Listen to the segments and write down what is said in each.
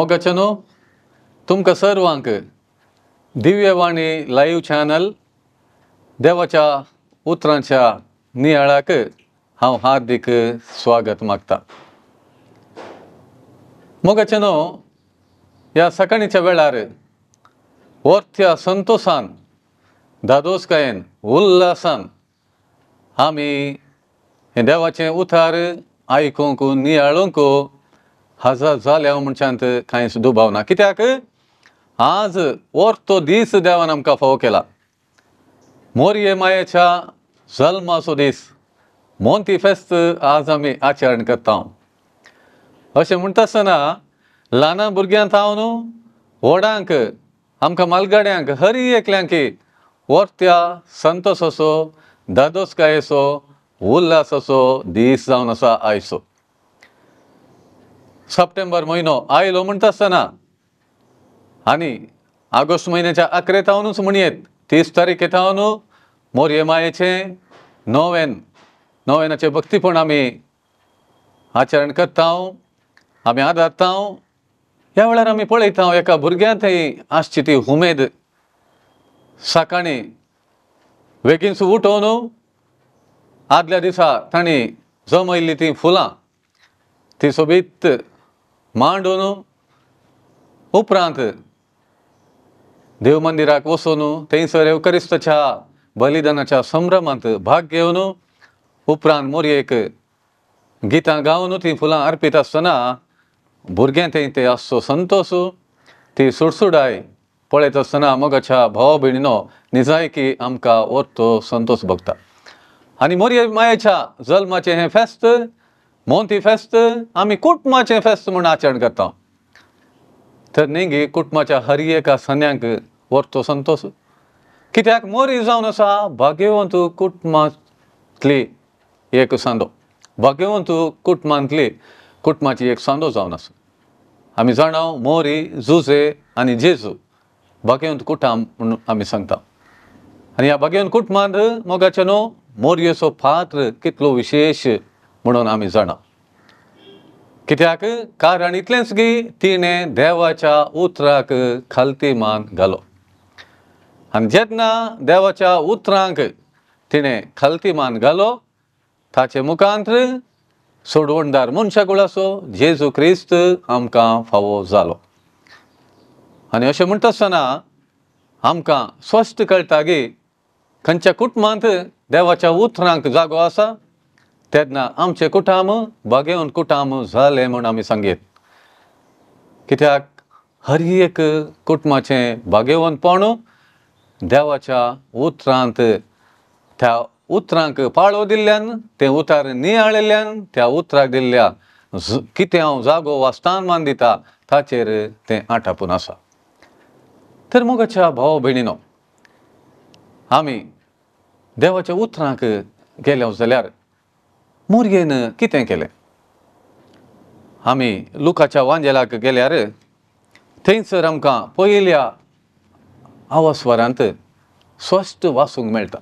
मोगचनो तुमका सर्वांक Divyavani live channel देवाच्या उतरांच्या नियाळाक हांव हार्दिक स्वागत मागता मोगचनो या सकाळीच्या वेळार वर्त्या संतोषान दादोसकायेन उल्हासान आम्ही हे देवाचे उतार आयकूंक नियाळूंक हजर 하자 자려고 कांयच दुबाव ना कित्याक आज वर तो दीस देवान आमकां फाव केला मोरये मायेच्या जल्माचो दीस मोंती फेस्त आज आमी आचरण करता अशें म्हणटा आसतना ल्हान भुरग्यांक हांव न्हू व्हडांक आमकां मालगाड्यांक हर एकल्यांकी वर्त्या संतोष असो दादोसकायेचो उल्हास असो दीस जावन आसा आयसो सप्टेंबर महिनो आयलो म्हणत असताना आणि ऑगस्ट महिन्याच्या अकरे तावनूच म्हणयेत तीस तारीख तावनू मोरये मायेचे नोवेन नोवेनाचे भक्तीपण आम्ही आचरण करता आम्ही आदारता ह्या वेळार आम्ही पळयता एका थंय आसची ती उमेद सकाळी वेगीनच उठोवन आदल्या दिसा ताणी जमयल्लीं ती फुलां ती सोबीत मांडून उपरांत देव वसोनू वसून थंसर एवकरिस्त च्या बलिदानच्या भाग घेवनू उपरांत मोरयेक गीता गावन ती फुला अर्पीत आसतना भुरग्यां थंय ते असंतोष ती सुडसुडाय पळयत आसतना मोग भाव भहिणीनो निजायकी आमकां ओर तो संतोष भोगता आनी मोरये मायेच्या जल्माचें हें फेस्त मोंती फेस्त आम्ही कुटुंबाचे फेस्त म्हणून आचरण करता तर नेगी कुटुंबाच्या हर एका सन्याक वरतो संतोष कित्याक मोरी जावन आसा भाग्यवंत कुटुंबातली एक सांदो भाग्यवंत कुटुंबांतली कुटुंबाची एक सांदो जावन आसा आम्ही जाणा मोरी जुजे आणि जेजू भाग्यवंत कुटाम म्हणून आमी सांगता आनी ह्या भाग्यवंत कुटुंबांत मोगाचे न्हू मोरयेचो पात्र कितलो विशेष म्हणून आम्ही जाणा कित्याक कारण इतलेंच की तिणें देवाच्या उतराक खालती मान घालो आनी जेन्ना देवाच्या उतरांक तिणें खालती मान घालो ताचे मुखांत सोडवणदार मनशाकूळ असो जेजू क्रिस्त आमकां फावो जालो आनी अशें म्हणटा आसतना आमकां स्वस्थ कळटा की खंयच्या कुटुंबांत देवाच्या उतरांक जागो आसा त्यांना आमचे कुटाम बागेवन कुटाम झाले म्हणून आमी संगीत कित्याक हर एक कुटुंबाचें पण देवाच्या उतरांत त्या उतरांक पाळो दिल्ल्यान तें उतार नियाळिल्ल्यान त्या उतराक दिल्ल्या कितें हांव जागो वा मान दिता ताचेर तें आटापून आसा तर मोगाच्या भाव भयणीनो आमी देवाच्या उतरांक गेले जाल्यार मोरयेन कितें केलें आमी लुकाच्या वांजेलाक गेल्यार थंयसर आमकां पयल्या आवस्वरांत स्वस्थ वाचूंक मेळटा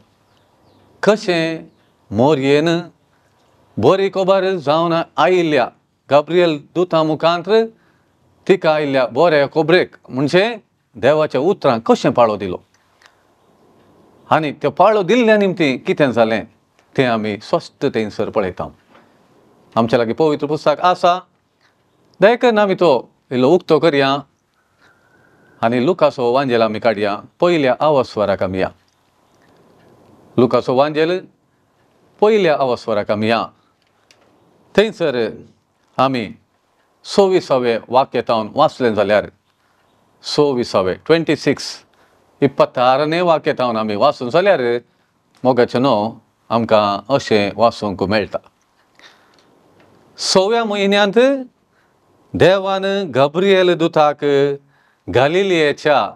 कशें मोरयेन बरी कोबार जावन आयिल्ल्या गाब्रियल दुता मुखांत तिका आयिल्ल्या बोऱ्या कोबरेक म्हणजे देवाच्या उतरांक कशें पाळो दिलो आनी त्यो पाळो दिल्ल्या निमती कितें जालें तें आमी स्वस्त सर पळयता आमच्या लागीं पवित्र पुस्तक आसा दयक ना आमी तो इल्लो उक्तो करया आणि लुकासो वांजेल आमी काडया पयल्या आवस्वराक आम्ही या लुकासो वांजेल पयल्या आवस्वराक आमी या थंयसर आमी सव्वीसावें वाक्य तावन वाचलें जाल्यार विसावे ट्वेंटी सिक्स इप्पत्तारनें वाक्य तावन आम्ही वाचून जाल्यार मोगाचे न्हू आमकां अशें वाचूंक मेळटा सव्या म्हयन्यांत देवान गब्रियल दुताक गालिलियेच्या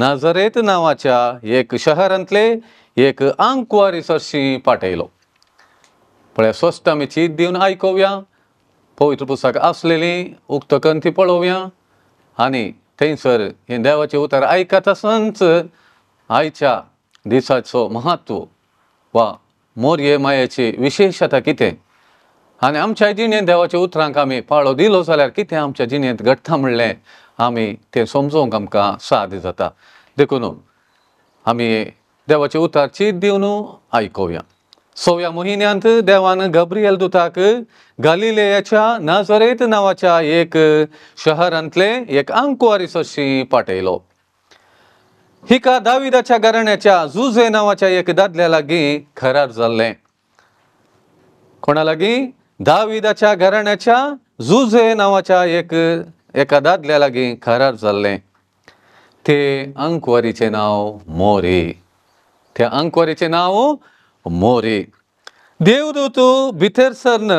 नजरेत नांवाच्या एक शहरांतले एक आंकवारी सरशी पाठयलो पळय स्वस्त आमी चीत दिवन आयकोवया पवित्र पुस्तक आसलेली उक्त कंथी पळोवया आनी थंयसर हे देवाचें उतार आयकत आयच्या दिसाचो महत्व वा मोरये मायेची विशेषता कितें आनी आमच्या जिणेंत देवाच्या उतरांक आमी पाळो दिलो जाल्यार कितें आमच्या जिणेंत घडटा म्हणलें आमी तें समजूंक आमकां साद जाता देखून आमी देवाचे उतार चीत दिवन आयकोवया सव्या मोहिन्यांत देवान गब्रियल दुताक गालिलेयाच्या नजरेत नांवाच्या एक शहरांतले एक अंकुवारी सशी पाठयलो हिका दाविदाच्या घराण्याच्या जुझे नावाच्या एक दादल्या लागी खरार झाले कोणा लागी दाविदाच्या घराण्याच्या जुझे नावाच्या एक एका दादल्या लागी खरार झाले ते अंकवारीचे नाव मोरे त्या अंकवारीचे नाव मोरे देवदूतू भितर सरन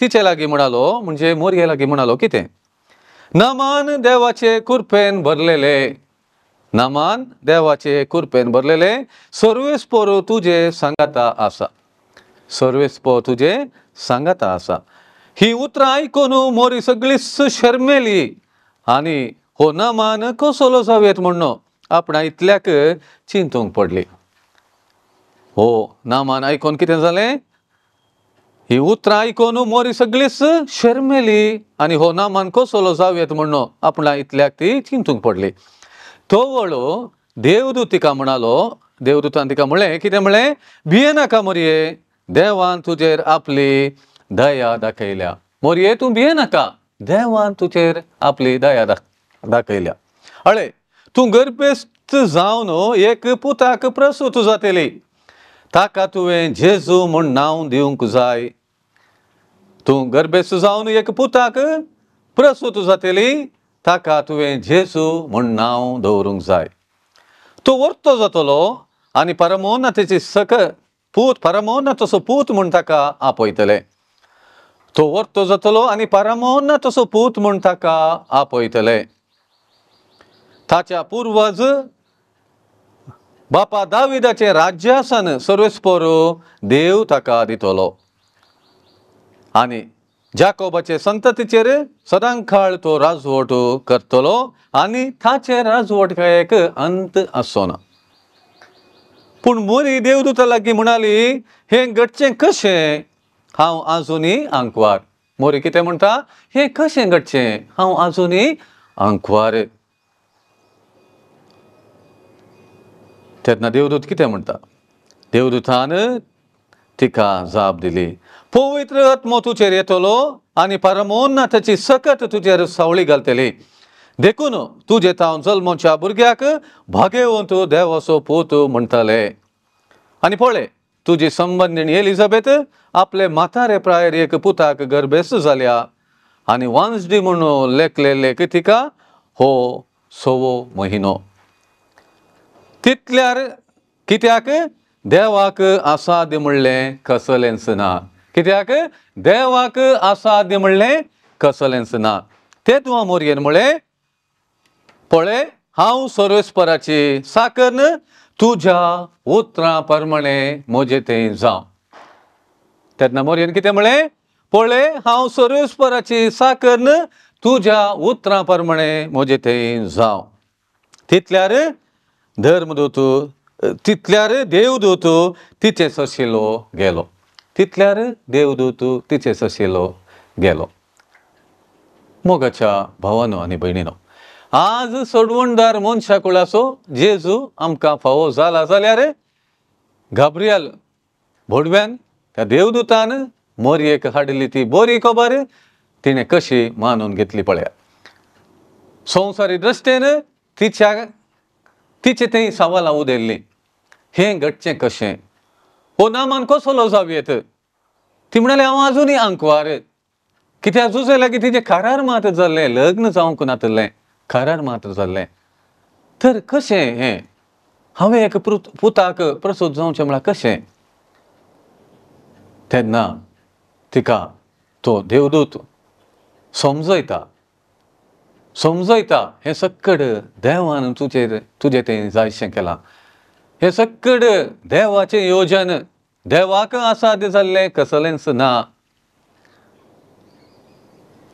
तिचे लागी म्हणालो म्हणजे मोरे लागी म्हणालो कितें नमान देवाचे कुरपेन भरलेले नमान देवाचे कुरपेन भरलेले सर्वेस्पोर तुझे सांगता आसा सर्वेस्पोर तुझे सांगता आसा ही उतरां ऐकून मोरी सगळीच शर्मेली आणि हो नमान कसलो जावेत म्हणून आपणा इतल्याक चिंतूंक पडली हो नामान ऐकून कितें जालें ही उतरां ऐकून मोरी सगळीच शर्मेली आणि हो नामान कसलो जावं येत म्हणून आपणा इतल्याक हो, हो ती चिंतूंक पडली तो देवदूत तिका म्हणालो देवदूतान तिका म्हणलें कितें म्हणलें भियेनाका मोरये देवान तुजेर आपली दया दाखयल्या मोरये तूं भियेनाका देवान तुजेर आपली दया दाखयल्या अळे तूं गर्भेस्त जावन एक पुताक प्रसूत जातली ताका तुवें जेजू म्हूण नांव दिवंक जाय तूं गर्भेस्त जावन एक पुताक प्रसूत जातली ताका तुवें झेसू म्हूण नांव दवरूंक जाय तूं वर्तो जातलो आनी परमोन्नतेची सक पूत परमोन्नतसो पूत म्हूण ताका आपयतले तो वर्तो जातलो आनी परमोन्नतसो पूत म्हूण ताका आपयतले ताच्या पुर्वज बापा दाविदाचें राज्यासन सर्वेस्पोरो देव ताका दितलो आनी जाकोबाचे संततीचेर सदांखाळ तो राजवट करतलो आनी ताचे राजवटकायेक अंत ना पूण मोरी देवदूता लागी म्हणाली हे घडचे कशें हांव आजुनी आंकवार मोरी कितें म्हणटा हें कशें घडचे हांव आजुनी आंकवार तेन्ना देवदूत कितें म्हणटा देवदूतान तिका जाप दिली तुझेर येतलो आणि परमोन्नताची सकट तुजेर सावळी घालतली देखून तुझे तावन जल्मच्या भुरग्याक भागेवंत देवाचो पोत म्हणताले आणि पळय तुजी संबंधिणी एलिझाबेथ आपले म्हातारे प्रायर एक पुताक गर्भेस्त जाल्या आनी वांसडी म्हणून लेखलेले तिका हो सवो महिनो तितल्यार कित्याक देवाक आसाद म्हणलें कसलेंच ना कित्याक देवाक असाध्य म्हणलें कसलेंच ना ते तुवा मोरयेन म्हळे पळे हांव सर्वेस्पराची साकन तुज्या उतरां प्रमाणे म्हजे तें जावं तेन्ना मोरयेन कितें म्हळें पळय हांव सर्वेस्पराची साकन तुज्या उतरां प्रमाणे म्हजे तें जावं तितल्यार दोतू तितल्यार दोतू तिचे सशिलो गेलो तितल्यार देवदूतू तिचे सशिलो गेलो मोगाच्या भावानो आनी भयणीनो आज सोडवणदार मनशा कुळाचो जेजू आमकां फावो जाला जाल्यार गाब्रियल भोडव्यान त्या देवदूतान मोरयेक हाडली ती बोरी खबर तिणें कशी मानून घेतली पळया संवसारी दृश्टेन तिच्या तिचे ती सवाला उदेल्लीं हे घटचें कशें होनामान सोलो जावयेत ती म्हणाली हांव अंकवार आंकवार कित्याक जुजयला की तिचे कारार मात जाल्लें लग्न जावंक नातलें खरार मात झाले तर कसे हे हांवें एक पुताक प्रसूत जावचें म्हळ्यार कशें तेन्ना तिका तो देवदूत समजयता समजयता हे सक्कड देवान तुझे तुझे ते जायशें केलां हे सक्कड देवाचे योजन देवाक असाध्य जाल्लें कसलेंच ना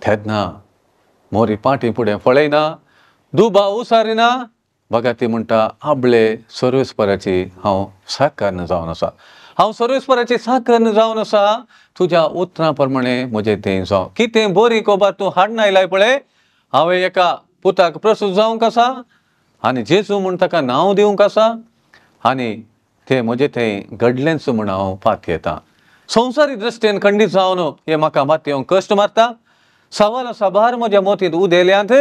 तेदना मोरी पाटी पुढे पळयना दुबा उसारिना बघा ती म्हणटा आबळे सर्वेस्पराची हांव साकार जावन आसा हांव सर्वेस्पराची साकार जावन आसा तुज्या उतरां प्रमाणे म्हजें ते जावं कितें बोरी कोबार तूं हाडन आयलाय पळय हांवें एका पुताक प्रसूत जावंक आसा आनी जेजू म्हूण ताका नांव दिवंक आसा आणि ते म्हजे थंय घडलेच म्हूण हांव फात घेता संवसारी दृश्टेन खंडीत जावन हें म्हाका येऊन कश्ट मारता सवाल साबार म्हज्या मोतींत उदेल्यात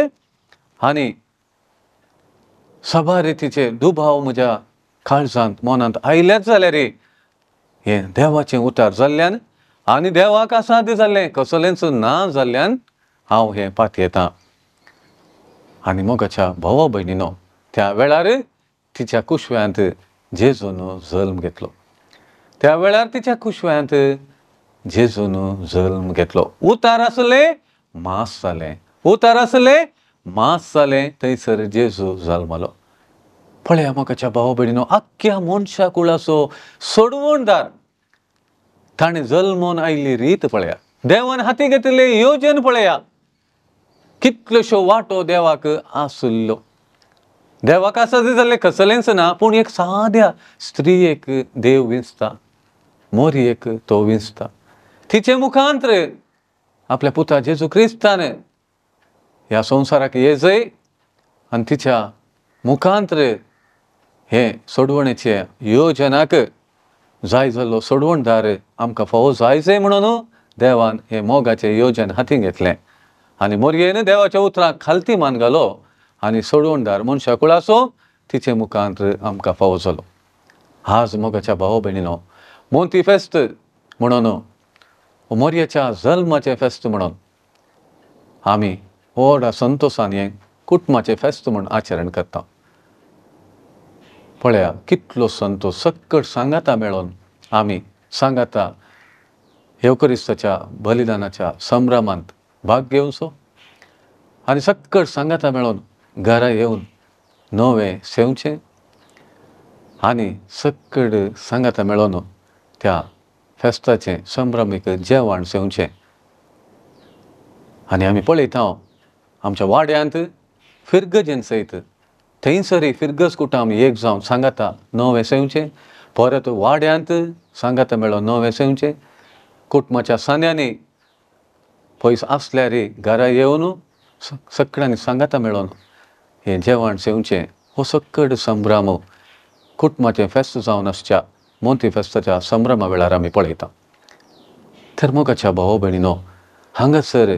आनी साबार रितीचे दुभाव म्हज्या काळजांत मनांत आयल्याच जाल्यार हे देवाचें उतार जाल्ल्यान आनी देवाक आसाद जाल्लें कसलेंच ना जाल्ल्यान हांव हें पातयेतां आनी मोगाच्या भावा भयणीनो त्या वेळार तिच्या कुशव्यांत जेजून जल्म घेतलो त्या वेळार तिच्या कुशव्यांत जेजून जल्म घेतलो उतार आसले मास जालें उतार आसले मास जालें थंयसर जेजू जल्मलो पळया म्हाकाच्या भाव भयणीनो आख्ख्या मनशा कुळाचो सोडवणदार ताणें जल्मोन आयिल्ली रीत पळया देवान हाती घेतले येवजन पळया कितल्योश्यो वाटो देवाक आसुल्ल्यो देवाक आसा कसलेच ना पूण एक साद्या एक देव विंचता एक तो विंचता तिचे मुखांत आपल्या पुता जेजू क्रिस्तान ह्या ये जय आणि तिच्या मुखांत हे सोडवणेचे योजनाक जाय जाल्लो सोडवणदार आमकां फावो जायचय म्हणून देवान हे मोगाचे योजन हातीन घेतले आणि मोरयेन देवाच्या उतरांक खालती मान घालो आणि सोडून धार म्हूण तिचे मुखांत आमकां फावो जालो आज मोगाच्या भाव भयणीनो म्हूण ती फेस्त म्हणून उमर्याच्या जल्माचें फेस्त म्हणून आमी व्हड संतोशान हें कुटुंबाचें फेस्त म्हण आचरण करता पळया कितलो संतोश सक्कट सांगाता मेळोन आमी सांगाता येवकरिस्ताच्या बलिदानाच्या संभ्रमांत भाग घेवचो आनी सक्कट सांगाता मेळोन घरा येऊन नवें शेवचें आणि सकड सांगाता मिळवून त्या फेस्ताचें संभ्रमीक जेवण शेवचें आणि आम्ही पळयता आमच्या वाड्यांत फिर्गजेन सयत थंयसरी फिर्गज कुटाम एक जावन सांगाता नवें शेवचें परत वाड्यांत सांगाता मेळो नवे शेवचें कुटुंबाच्या सांद्यांनी पयस रे घरा येवन सगळ्यांनी सांगाता मेळोन हे जेवण शेवचे हो सक्कड संभ्रम कुटुंबाचे फेस्त जाऊन मोती फेस्ताच्या संभ्रमा वेळार आम्ही पळयता तर मोग भयणीनो हंगासर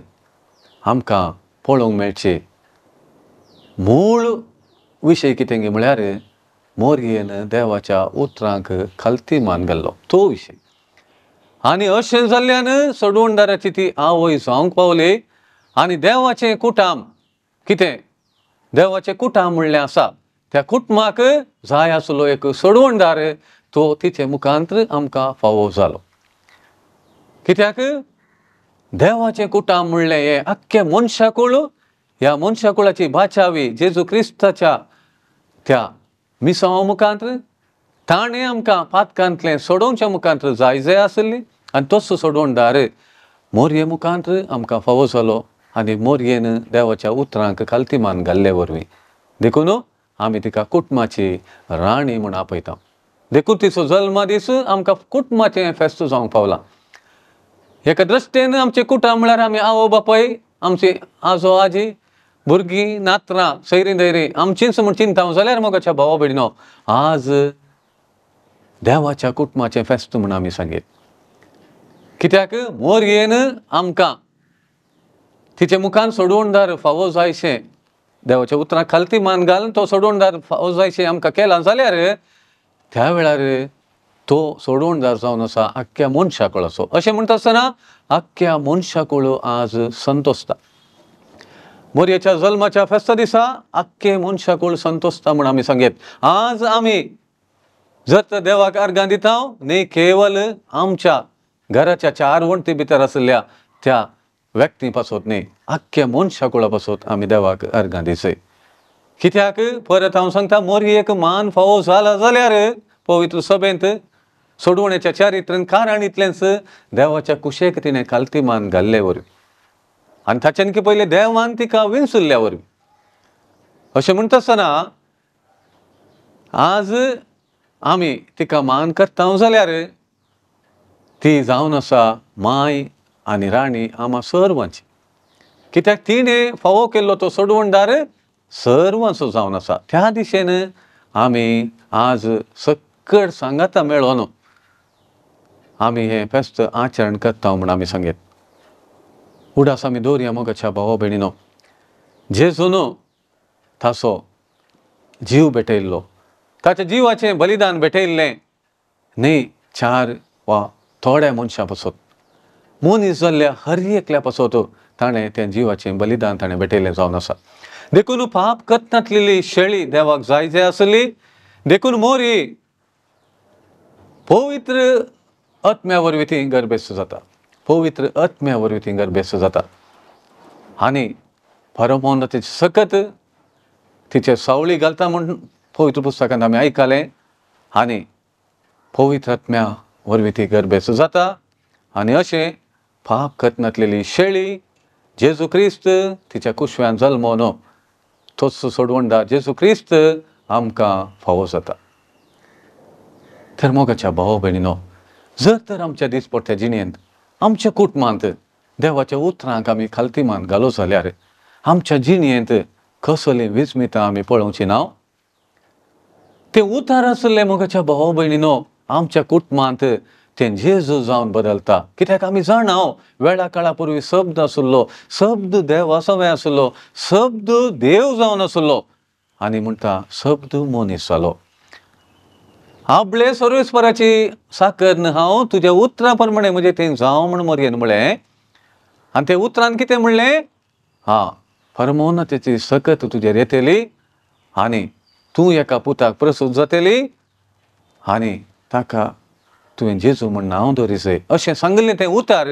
आमकां पळोवंक मेळचे मूळ विशय कितें गे म्हळ्यार मोरयेन देवाच्या उतरांक खालती मान गेल्लो तो विशय आनी अशें जाल्ल्यान सडवणदाराची ती आवय जावंक पावली आनी देवाचें कुटाम कितें देवाचे कुटा म्हणलें आसा त्या कुटमाक जाय आसलो एक सोडवणदार तो तिचे मुखांतर आमकां फावो जालो कित्याक देवाचे कुटा म्हणलें हें आख्खें मनशाकूळ ह्या मनशाकुळाची बाचावी जेजू क्रिस्ताच्या त्या मिसावा मुखांतर ताणें आमकां पातकांतले सोडोवच्या मुखांतर जाय जाय आसली आनी तसो सोडवणदार मोर्ये मुखांतर आमकां फावो जालो आनी मोरगेन देवाच्या उतरांक काल्तिमान घाल्ले वरवीं देखून आम्ही तिका कुटुंबाची राणी म्हणून आपयता देखून तिचो जल्मा दीस आमकां कुटुंबाचे फेस्त जावंक पावलां एका दृश्टेन आमचे कुटां म्हळ्यार आमी आवय बापाय आमची आजो आजी भुरगीं नातरां सैरी दैरी आमचीच म्हूण चिंता जाल्यार मोगाच्या भावा भयणो आज देवाच्या कुटुंबाचें फेस्त म्हूण आमी सांगीत कित्याक येन आमकां तिचे मुखान सोडवणदार फावो जायचे देवाच्या उतरां खालती मान घालून तो सोडवणदार फावो जायचे आमकां केला जाल्यार त्या वेळार तो सोडवणदार जावन आसा आख्ख्या मनशाकळ असो अशें म्हणटा आसतना आख्ख्या कोळ आज संतोसता मोरयेच्या जल्माच्या फेस्त दिसा आख्खे मनशाकूळ संतोसता म्हूण आमी सांगेत आज आमी जत देवाक अर्गां दिता न्ही केवल आमच्या घराच्या चार वणटी भितर आसल्या त्या व्यक्ती पासून न्ही आख्ख्या मनशाकुळा पासून आमी देवाक अर्घां दिसय कित्याक परत हांव सांगता मोरयेक मान फावो जाला जाल्यार पवित्र सभेंत सोडवण्याच्या चारित्र्यान कारण इतलेंच देवाच्या कुशेक तिणें कालती मान घाल्ले वरवीं आनी ताच्यान की पहिले देवान तिका विनसुरल्या वरवीं अशें म्हणटा आसतना आज आमी तिका मान करता जाल्यार ती जावन आसा माय आणि राणी आमा सर्वांची कित्याक तिणें फावो केल्लो तो सोडवणदार सर्वांचो जावन आसा त्या दिशेन आमी आज सक्कड सांगाता मेळोन आमी हें फेस्त आचरण करता म्हण आमी सांगेत उडास आमी दवरया मोगाच्या भावो जे जेजून ताचो जीव भेटयल्लो ताच्या जिवाचें बलिदान भेटयल्लें न्ही चार वा थोड्या मनशां पासून हर एकल्या ಪಸೋತು ताणे त्या जीवाचे बलिदान ताणें भेटले जावन आसा देखून पाप कत्नातलेली शेळी देवाक जाय जाय आसली देखून मोरी पवित्र अत्म्या वरवीं ती गर्भेस्त जाता पवित्र अत्म्या वरवीं ती गर्भेस्त जाता आनी तिचे सकत तिचे सावळी घालता म्हूण पवित्र पुस्तकांत आमी आयकलें आनी पवित्र आत्म्या वरवीं ती गर्भेस्त जाता आनी अशें पाप खत नसलेली शेळी जेजू क्रिस्त तिच्या कुशव्यान जल्मो न तोच सोडवंडा जेजू क्रिस्त आमकां फावो जाता तर मोगाच्या भाव भयणीनो जर तर आमच्या दिसपट्ट्या जिणेंत आमच्या कुटुंबांत देवाच्या उतरांक आमी खालतीमान घालो जाल्यार आमच्या जिणेंत कसली विस्मितां आमी पळोवची ना ते उतार आसले मोगाच्या भाव भयणीनो आमच्या कुटुंबांत तेंचे जावन बदलता कित्याक आम्ही जाण हांव वेळा काळा पुर्वी शब्द आसुल्लो शब्द देवासमें आसलो शब्द देव जावन आसलो आनी म्हणटा शब्द मनीस जालो आपले सर्वेस्पराची साकर न्हय हांव तुज्या उतरा प्रमाणे म्हणजे ते जावं म्हण मरयेन म्हळें आनी ते उतरान कितें म्हणलें हां तेची सकत तुजेर येतली आनी तूं एका पुताक प्रसूत जातली आनी ताका तुवें जेजू म्हण नांव धोरिसे अशें सांगलें तें उतार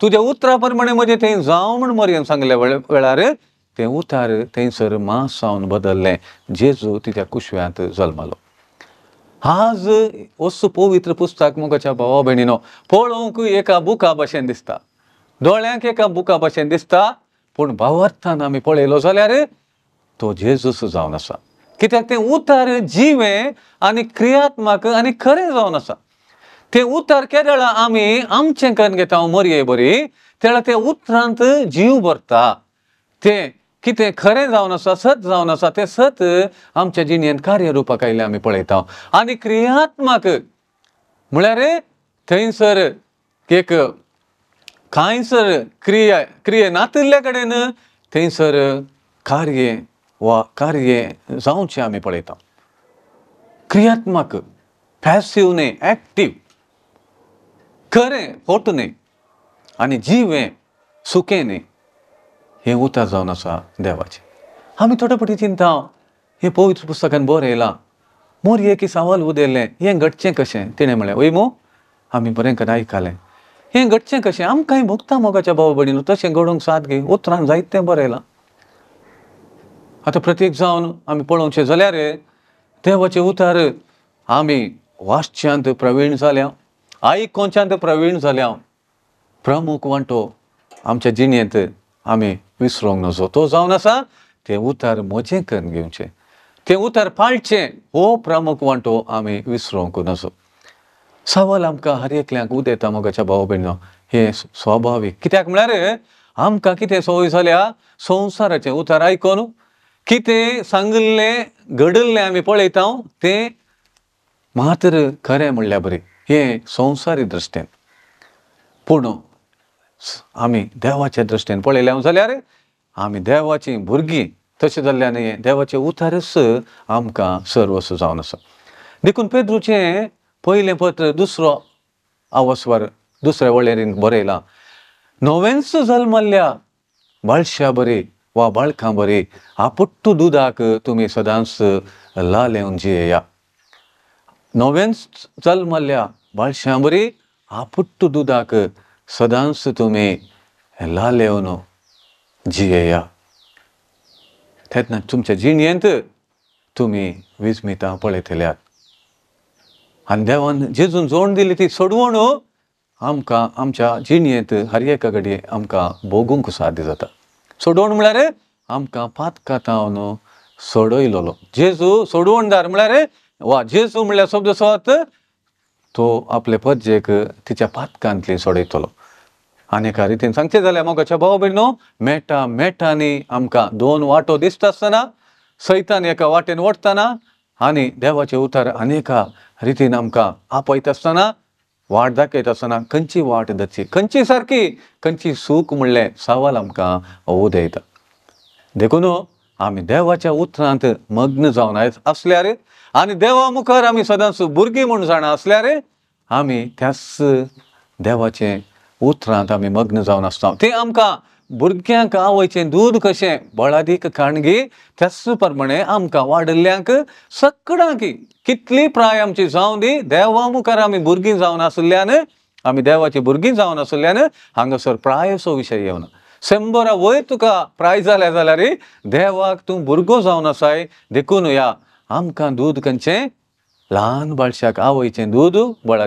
तुज्या उतरा प्रमाणे म्हजें थंय जावं म्हण मरियम सांगलें वेळार तें उतार थंयसर मास सावन बदल्लें जेजू तिच्या कुशव्यांत जल्मलो आज असो पवित्र पुस्तक मुगाच्या भावा भयणीनो पळोवंक एका बुका भशेन दिसता दोळ्यांक एका बुका भशेन दिसता पूण भावार्थान आमी पळयलो जाल्यार तो जेजूस जावन आसा कित्याक तें उतार जिवें आनी क्रियात्मक आनी खरें जावन आसा ते उतर केरळ आम्ही आमचे करून घेता हांव बरी तेळा ते उतरांत जीव भरता ते कितें खरें जावन आसा सत जावन आसा ते सत आमच्या जिणेंत कार्यरूपाक आयले आमी पळयता आनी क्रियात्मक म्हळ्यार थंयसर एक कांयसर क्रिया क्रिये नातिल्ले कडेन थंयसर कार्य वा कार्य जावचें आमी पळयता क्रियात्मक पॅसिव न्हय ॲक्टिव खरे पोटने आणि जीवे सुकेने हे उतार जावन आसा देवाचे आमी थोडे चिंता हे पवित्र पुस्तकान बरो येयलां मोरये की सवाल उदेले हें घटचें कशें तिणें म्हळें वयमो आमी बरें करून आयकलें हें घटचें कशें आमकांय भोगता मोगाच्या भाव भयणीन तशें घडोवंक साथ घे उतरान जायतें बरयलां आता आतां प्रत्येक जावन आमी पळोवचें जाल्यार देवाचे उतार आमी वाश्च्यांत प्रवीण जाल्या आईक कोणच्यान प्रवीण झाल्या हांव प्रमुख वांटो आमच्या जिणेंत आमी विसरोंक नजो तो जावन आसा ते उतार मोजे करून घेवचे ते उतार पाळचे हो प्रमुख वांटो आमी विसरोंक नजो सवाल आमकां हर एकल्याक उदेता मोगाच्या भाव भयणो हे स्वाभावीक कित्याक म्हळ्यार आमकां कितें संवय जाल्या संवसाराचें उतार आयकून कितें सांगिल्लें घडिल्लें आमी पळयता तें मात्र खरें म्हणल्यार बरें हे संसारी दृश्टेन पूण आमी देवाचे दृश्टेन पळयलें जाल्यार आमी देवाचीं भुरगीं तशें जाल्ल्यान हें देवाचें उतारस आमकां सर्वस्व जावन आसा देखून पेद्रुचे पयलें पत्र दुसरो आवस्वार दुसऱ्या वळेरेन बरयलां नवेंस जल्मल्ल्या बाळश्या बरी वा बाळकां बरी आपट्टू दुदाक तुमी सदांच लालेवन जियेया नवेंच जल्मल्ल्या ಬಾಳ್ಶಾಂಬರಿ बरी ಪುಟ್ಟು ದುದಾಕ सदांच ತುಮೆ ಲಾಲೆವನು जियया तेतना तुमच्या जिणयेंत तुम्ही विस्मिता पळयतल्यात आनी देवान जेजून जोड दिली ती सोडवण आमकां आमच्या जिणेंत हर एका कडे आमकां भोगूंक साद्य जाता सोडवण म्हळ्यार आमकां पातकातावन सोडयलोलो जेजू सोडवणदार म्हळ्यार वा जेजू म्हळ्यार शब्द सोत तो आपले जे तिच्या पातकांतली सोडयतलो आनीक रितीन सांगचें जाल्यार मोगाच्या भाव भयणो मेटा मेटांनी आमकां दोन वाटो दिसता आसतना सैतान एका वाटेन ओडटना आनी देवाचे उतार अनेका रितीन आमकां आपयता आसतना वाट दाखयता आसतना खंयची वाट दची खंयची सारकी खंयची सूख म्हणलें सावल आमकां उदयता देखून आम्ही देवाच्या उत्थानांत मग्न जावन आयज रे आनी देवा मुखार आमी सदांच भुरगीं म्हूण असल्या रे आमी त्याच देवाचे उतरांत आम्ही मग्न जावन आसता ते आमकां भुरग्यांक आवयचें दूद कशें बळादीक खाणगी त्याच प्रमाणे आमकां वाडल्ल्यांक सगळ्यांकी कितली प्राय आमची जावन दी देवा मुखार आमी भुरगीं जावन आसल्यान आमी देवाची भुरगीं जावन आसल्यान हांगासर प्रायसो विशय येवना शंबरा वयर तुका प्रायज जाल्या जाल्यार देवाक तूं भुरगो जावन आसाय देखून या आमकां दूद खंयचें ल्हान बाळशाक आवयचें दूद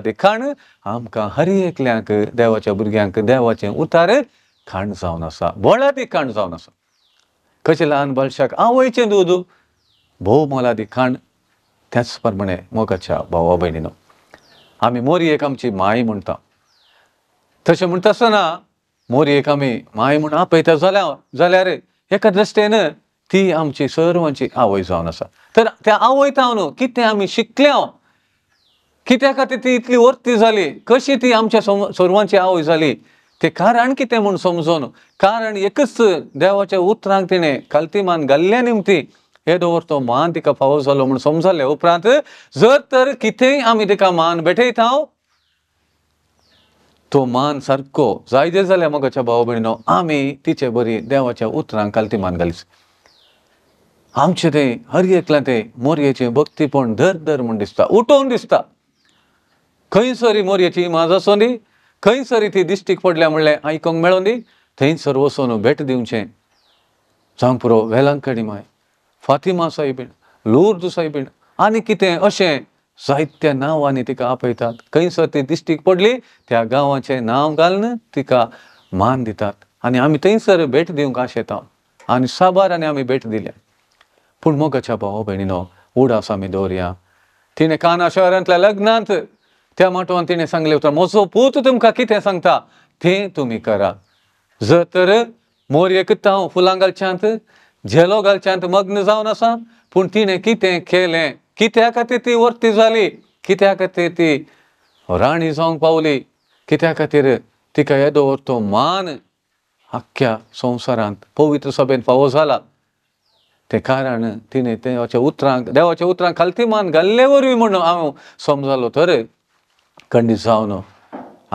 तें खाण आमकां हर एकल्याक देवाच्या भुरग्यांक देवाचें उतार खाण जावन आसा ती खाण जावन आसा कशें ल्हान बाळशाक आवयचें दूद भोव मोलादी खाण त्याच प्रमाणे मोगाच्या भावा भयणीनो आमी एक आमची माई म्हणटा तशें म्हणटा आसतना मोर एकामी माय म्हूण आपयता जाल्या रे एका दृश्टेन ती आमची सर्वांची आवय जावन आसा तर त्या आवयता न्हू कितें आमी शिकल्या हो. कित्या खातीर ती इतली वर्ती जाली कशी ती आमच्या सर्वांची आवय जाली ते कारण कितें म्हूण समजून कारण एकच देवाच्या उतरांक तिणें खालती मान घाल्ल्या निमती हे दवर तो मान तिका फावो जालो म्हूण समजाले उपरांत जर तर कितेंय आमी तिका मान भेटयता हो. तो मान सारको जायते जाले मोगाच्या भाव भयणो आमी तिचे बरी देवाच्या उतरांक कालती ती मान घालीस आमचे ते हर एकला ते मोरयेचे भक्तीपण धर धर म्हूण दिसता उठोवन दिसता खंयसरी मोरयेची माज असो दी खंयसरी ती दिश्टीक पडल्या म्हणले आयकोंक मेळोन दी थंयसर वसोन भेट दिवचे जावं पुरो वेलांकडी माय फातिमा साहिबीण लूर्द साहिबीण आनी कितें अशें साहित्य नावांनी तिका आपयतात खंयसर ती दिश्टीक पडली त्या गांवाचें नाव घालून तिका मान दितात आनी आमी थंयसर भेट दिवंक आशेता आनी आणि आमी भेट दिल्या पूण मोगाच्या भाव भयणीनो उडास आमी दवरया तिणें काना शहरांतल्या लग्नांत त्या माटवान तिणें सांगले उतर म्हजो पूत तुमकां कितें सांगता तें तुमी करा जर तर मोरये हांव फुलां घालच्यांत झेलो घालच्यांत मग्न जावन आसा पूण तिणें कितें केलें की त्या ती वर्ती झाली कित्या खातीर ती राणी जावंक पावली कित्या खातीर तिका येदो तो मान आख्ख्या संवसारांत पवित्र सभेन फावो जाला ते कारण तिने देवाच्या उतरांक देवाच्या उतरांक खालती मान घाल्ले वरवी म्हणून हांव समजालो तर कंडी जावन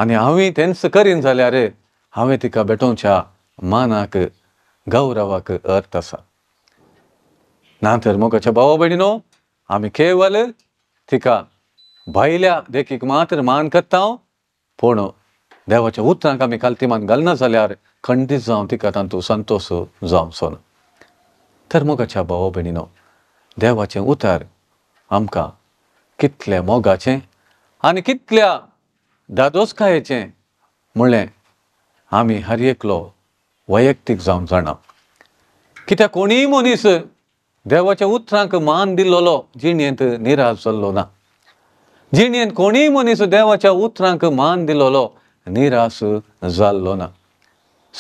आनी हांवें तेंच करीन जाल्यार हांवें तिका बेटोवच्या मानाक गौरवाक अर्थ आसा ना तर मोगाच्या भावा भयणीनो आम्ही केवल तिका भायल्या देखीक मात्र मान करता पूण देवाच्या उतरांक आमी कालतीमान घालना जाल्यार खंडीत जावं तिका तांतू संतोष जावं सोन तर मोगाच्या भाव भयणीनो देवाचें उतार आमकां कितलें मोगाचें आनी कितल्या दादोसकायेचें म्हणलें आमी हर एकलो वैयक्तीक जावन जाणा कित्याक कोणीय मनीस देवाच्या उतरांक मान दिल्लो जिणेंत निराश जाल्लो ना जिणेंत कोणीय मनीस देवाच्या उतरांक मान दिल्लो निराश जाल्लो ना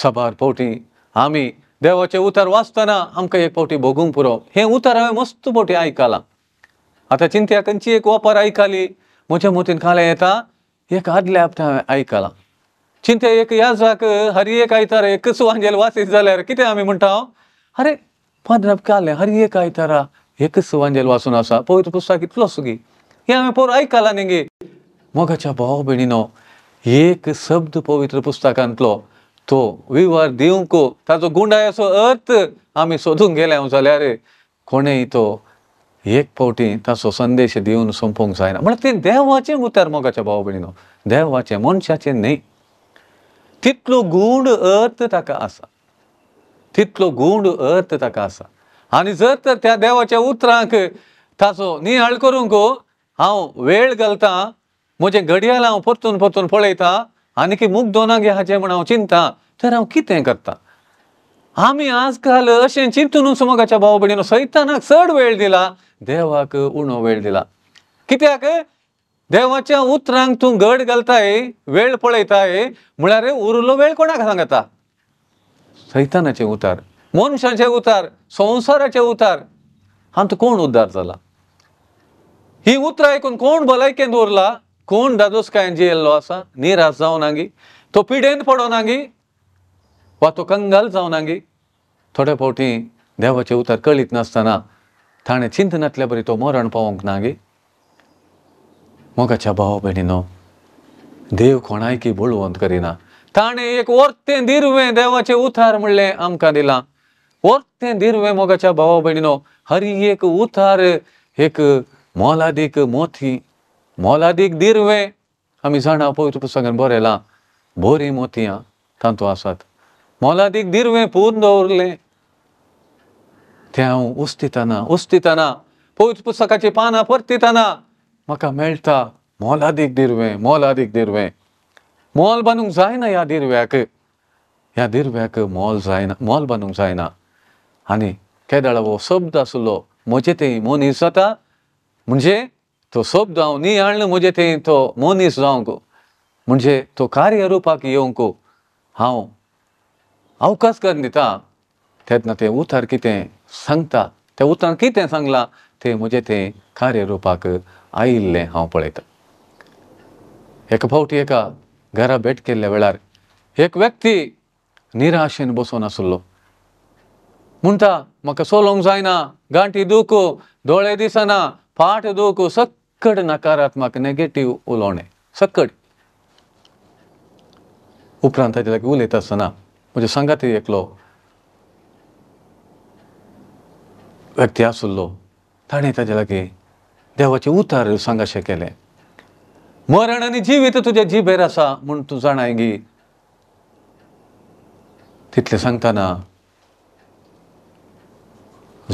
सभार पावटी आमी देवाचे उतर वाचतना आमकां एक फावटी भोगूंक पुरो हे उतर हांवें मस्त पावटी आयकलां आतां चिंत्या खंयची एक वापर आयकली म्हज्या मतीन काले येता एक आदल्या आपटा हांवें आयकलां चिंत्या एक याजाक हर एक आयतार एकच वांगेल वाचीत जाल्यार कितें आमी म्हणटा आरे अरे पादनापकाले हर एक आयतारा एक सुवांजल वासून असा पवित्र पुस्तक इतलो सुगी हे आम्ही पोर ऐकाला नेगे मोगाच्या भाव भयणीनो एक शब्द पवित्र पुस्तकांतलो तो विवार ताजो ताचो गुंडायाचो अर्थ आमी सोदूंक गेल्या जाल्यार कोणेय तो एक फावटी ताचो संदेश दिवन सोंपूंक जायना म्हण ते देवाचे उतार मोगाच्या भाव भयणीनो देवाचे मनशाचे न्ही तितलो गुंड अर्थ ताका आसा तितलो गूण अर्थ ताका आसा आनी जर तर त्या देवाच्या उतरांक ताचो नियाळ करूंक हांव वेळ घालतां म्हजें घडयाल हांव परतून परतून पळयतां आनीक मुग्दोना गे हाचें म्हण हांव चिंता तर हांव कितें करतां आमी आजकाल अशें चिंतून मोगाच्या भाव भयणीन सैतानाक चड वेळ दिला देवाक उणो वेळ दिला कित्याक देवाच्या उतरांक तूं घड घालताय वेळ पळयताय म्हळ्यार उरलो वेळ कोणाक सांगता सैतानाचे उतार मनुष्याचे उतार संसाराचे उतार हांत कोण उद्धार झाला ही उतरां ऐकून कोण भलायकेन दवरला कोण जी जियेल्लो आसा निराश जावन तो पिडेन पडोन वा तो कंगाल जावन हांगी थोडे फावटी देवाचे उतार कळीत नासतना ताणें नातले बरी तो मरण पावंक ना गे मोगाच्या भाव भयणीनो देव कोणायकी बुळवंत करिना ताणे एक ओरते दिरवें देवाचे उथार म्हणलें आमकां दिलां ओरते दिरवें मोगाच्या भावा भयणीनो हरी एक उथार एक मोलादीक मोथी मोलादीक दिरवें आमी जाणा पवित्र पुस्तकान बरयलां बोरी मोतयां तांतू आसात मोलादीक दिरवें पुरून दवरलें तें हांव उस्तिताना उस्तिताना पवित्र पुस्तकाची पानां परतिताना म्हाका मेळटा मोलादीक दिरवें मोलादीक दिरवें मॉल जायना ह्या muhalbanung zaina yadir veakı. Yadir veakı muhal zaina, muhalbanung zaina. हो kedala o sobda sulo मोनीस monisata म्हणजे तो शब्द न्ही आणलं म्हजे थंय तो मोनीस जावंक म्हणजे तो कार्य रुपाक येवंक हांव अवकाश करून दिता तेन्ना तें उतार कितें सांगता तें उतार कितें सांगलां तें म्हजे ते कार्य रुपाक आयिल्लें हांव पळयतां एका फावटी एका ಗರ બેઠ ಬೆಳಾರಿ ಏಕ್ ವ್ಯಕ್ತಿ વ્યક્તિ ನಿರಾಶೆ ಅನುಭವಿಸೋನ ಸುಲ್ಲು ಮುಂಟ ಮಕ ಸೋಲೊಂಗ್ ಜಾಯ್ನ ಗಾಂಟಿ ದೂಕು ದೋಳೆ ದಿಸನ ಪಾಠ ದೂಕು ಸಕ್ಕಡ್ ನಕಾರಾತ್ಮಕ ನೆಗೆಟಿವ್ ಉಲೋಣೆ ಸಕ್ಕಡ್ ಉಪ್ರಾಂತ એટલે કે ઉલેતા સના મુજબ સંગતિ ಸುಲ್ಲು ವ್ಯಕ್ತಿ ಆಸುಲ್ಲೋ ದೇವಚಿ ಊತಾರ ಸಂಘ ಶಕೆಲೆ मरण आणि जीवित तुझ्या जीभेर असा म्हणून तू गी तिथले सांगताना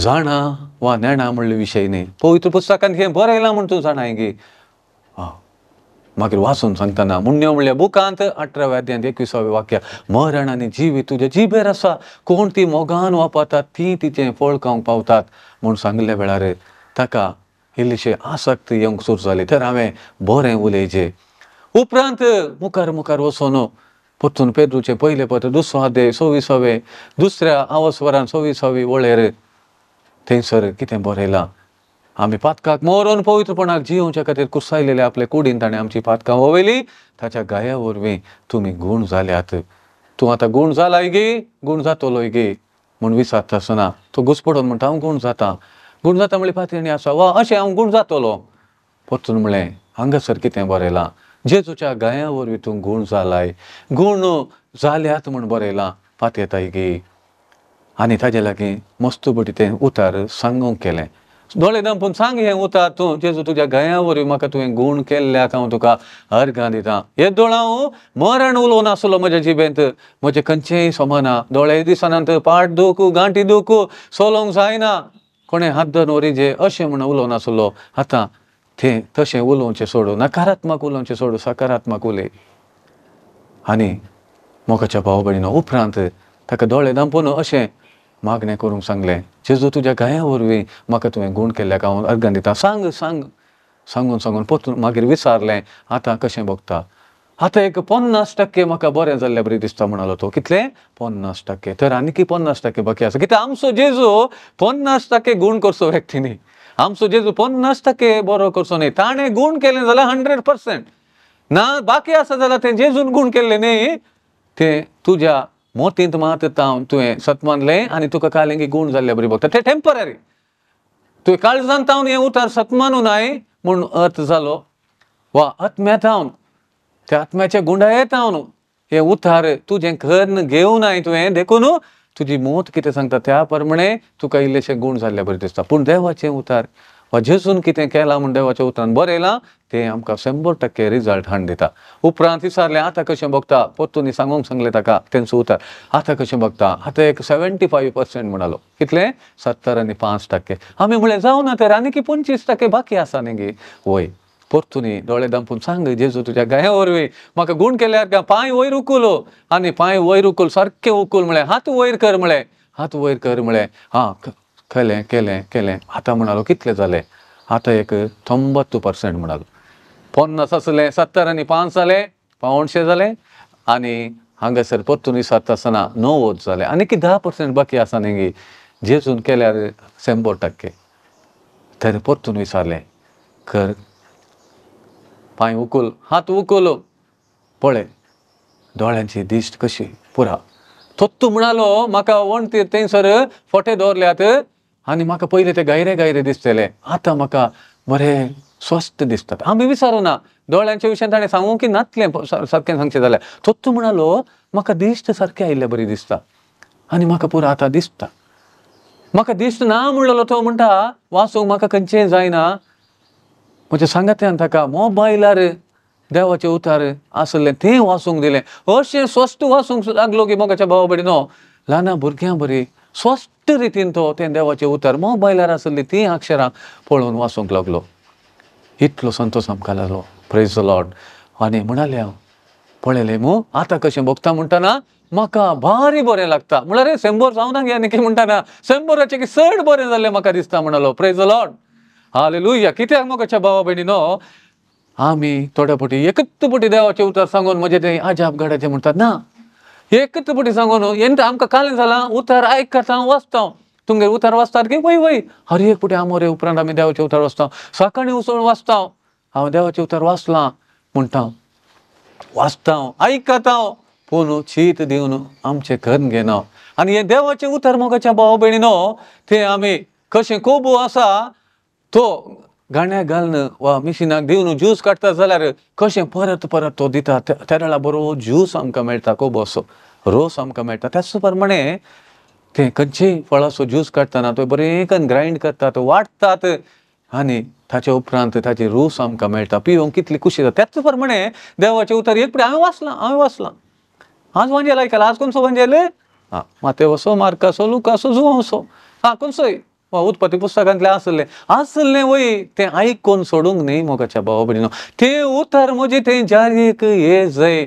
जाणा वा नेणा म्हणले विशय न्ही पवित्र पुस्तकांत हे बरयलां म्हूण तू जाणाय गी मागीर वाचून सांगताना मुण्यो म्हणल्या बुकांत अठराव्या अध्यात एकविसावें वाक्य मरण आणि जीवित तुझ्या जिबेर आसा कोण ती मोगान वापरतात ती तिचें खावंक पावतात म्हूण सांगिल्ल्या वेळार ताका હિલશે આસક્ત जाली तर ધરાવે ભોરે ઉલે उपरांत उपरांत मुकार मुकार वसोनो पोतून पेरूचे पहिले पद दुस्वादे सोविसावे दुसऱ्या आवस्वरान सोविसावी वळेर थंयसर कितें बरयलां आमी पातकाक मोरोन पवित्रपणाक जिवचे खातीर कुसायलेले आपले कुडीन ताणें आमची पातकां ववयली ताच्या गाया वरवीं तुमी गूण जाल्यात तूं आतां गूण जालाय गे गूण जातलोय गे म्हूण विसारता आसतना तो घुस्पडोन म्हणटा हांव गूण जाता गूण जाता म्हणजे पातळणी आसा वा अशें हांव गूण जातलो पोतून म्हणलें हांगासर कितें बरयलां जेजूच्या गाया वरवीं तूं गूण जालाय गूण जाल्यात म्हूण बरयलां की आनी ताजे लागीं मस्त बटी तें उतार सांगूंक केलें दोळे पूण सांग हें उतार तूं जेजू तुज्या गाया वरवीं म्हाका तुवें गूण केल्ल्याक हांव तुका अर्घां दितां हे दोळा हांव मरण उलो नासलो म्हज्या जिबेंत म्हजें खंयचेंय समना दोळे दिसना पाट दुखू गांठी दुखू सोलोंक जायना कोणे हात वरी जे अशें म्हण उलोवनासलो आतां थें तशें उलोवचें सोडूं नकारात्मक उलोवचें सोडूं सकारात्मक उलय आनी मोगाच्या भाव भयणीन उपरांत ताका दोळे दांपोवन अशें मागणें करूंक सांगलें जेजू तुज्या गांया वरवीं म्हाका तुवें गूण केल्ल्या हांव अर्गान दिता सांग सांग सांगून सांगून पोतून मागीर विचारलें आतां कशें भोगता आतां एक पन्नास टक्के म्हाका बरें जाल्ले बरी दिसता म्हणलो तो कितले पन्नास टक्के तर आनी की पन्नास टक्के बाकी आसा कित्याक आमचो जेजू पन्नास टक्के गूण करचो व्यक्तीनी आमचो जेजू पन्नास टक्के बरो करचो न्ही ताणें गूण केले जाल्यार हंड्रेड पर्सेंट ना बाकी आसा जाल्यार तें जेजून गूण केल्ले न्ही तें तुज्या मोतींत मात तुवें सतमानलें आनी तुका कालें की गूण जाल्ले बरी भोगता तें टेम्पररी तुवें काळजांत तावन हें उतार सतमानू आय म्हूण अर्थ जालो वा आत्म्या तावन त्या आत्म्याचे गुंड येता न्हू हे उथार तुझे घर घेऊन हांवें तुवें देखून हो. तुझी मोत कितें सांगता त्या प्रमाणे तुका इल्लेशे गूण जाल्ले बरें दिसता पूण देवाचें उतार वा जेसून कितें केलां म्हूण देवाच्या उतरान बरं तें आमकां शंबर टक्के रिजल्ट हाडून दिता उपरांत विचारलें आतां कशें भोगता परतून सांगूंक सांगलें ताका तेंचो उतार आतां कशें भोगता आतां एक सेवेंटी फाईव्ह पर्सेंट म्हणालो कितले सत्तर आनी पांच टक्के आमी म्हणले जावं ना तर आनी पंचवीस टक्के बाकी आसा न्ही गे वय दोळे दामपून सांग जेजू तुझ्या गया वरवीं म्हाका गुण केल्यार काय पांय वयर उकूल आनी पांय वयर उकुल सारकें उकूल म्हळे हात वयर कर म्हळें हात वयर कर म्हळें हां केले केलें केलें आतां म्हणालो कितले जालें आतां एक तोंबत्तू पर्सेंट म्हणालो पन्नास आसले सत्तर आणि पाच झाले पावणशे झाले आणि हांगासर परतून सात आसतना णव्वद जालें आनी धा पर्सेंट बाकी आसा न्ही जेजून केल्यार शंबर टक्के तर परतून विसारले कर पांय उकोल हात उकोलो पळय दोळ्यांची दिश्ट कशी पुरा थोत्तू म्हणालो म्हाका वण ते थंयसर फोटे दवरल्यात आनी म्हाका पयले ते गायरे गायरे दिसतले आतां म्हाका बरें स्वस्थ दिसतात आमी विचारुना दोळ्यांच्या विशयान ताणें सांगू की नातलें सारकें सांगचें जाल्यार थोत्तू म्हणालो म्हाका दिश्ट सारकें आयिल्लें बरी दिसता आनी म्हाका पुरा आतां दिसता म्हाका दिश्ट ना म्हणलेलो तो म्हणटा वासूंक म्हाका खंयचें जायना म्हणजे सांगता ताका मोबायलार देवाचे उतार आसले ते वाचूंक दिले अशें स्वस्त वाचूंक लागलो की मोगाच्या भावा बडी नो ल्हाना भुरग्यां बरी स्वस्त रितीन तो ते देवाचे उतार मोबायलार आसली ती अक्षरां पळोवन वाचूंक लागलो इतलो संतोष आमकां लागलो प्रेज लॉड आनी म्हणाले हांव पळयलें मू आतां कशें भोगता म्हणटना म्हाका भारी बरें लागता म्हळ्यार शंबर जावना गे आनी कितें म्हणटाना शंबराचें की चड बरें जालें म्हाका दिसता म्हणलो प्रेज लॉड हालेलुया कित्याक मोगाच्या भावा नो आम्ही एकत एकत्रपटी देवाचे उतार सांगून म्हणजे ते आजाब घडाचे म्हणतात ना एकत्रपटी सांगून एन आमकां कालें झाला उतार आयकता वाचता तुमगे उतार वाचतात की वय वय हर एक पुटी आमोरे उपरांत आमी देवाचे उतार वाचता सकाळी उसळून वाचता हांव देवाचे उतार वाचला म्हणटा वाचता आयकता पूण शीत दिवन आमचे घन घेना आणि हे देवाचे उतार मोगाच्या भाव भयणीनो ते आम्ही कसे खूब आसा तो गाण्या घालणं वा मिशिनाक देऊन ज्यूस काडटा जाल्यार कशें परत परत तो दिता त्या वेळा बरो ज्यूस आमकां मेळटा खूब असो रोस आमकां मेळटा त्याच प्रमाणे ते खंयचेय फळाचो ज्यूस काडटना तो बरेकन ग्रायंड करतात वाटतात आनी ताचे उपरांत ताचे रोस आमकां मेळटा पिवंक कितली खुशी जाता त्याच प्रमाणे देवाचे उतर एक हांवें वाचलां हांवें वाचलां आज वांजेल आयकलां आज कोणसो वांजेल हां मातेवसो मार्कासो लुकासो जुवांसो हां कोणसोय उत्पत्ती पुस्तकांतले आसले आसले वय ते आयकून सोडूंक न्ही मोगाच्या भावा भयणीनो ते उतर म्हजे ते जारीक हे जय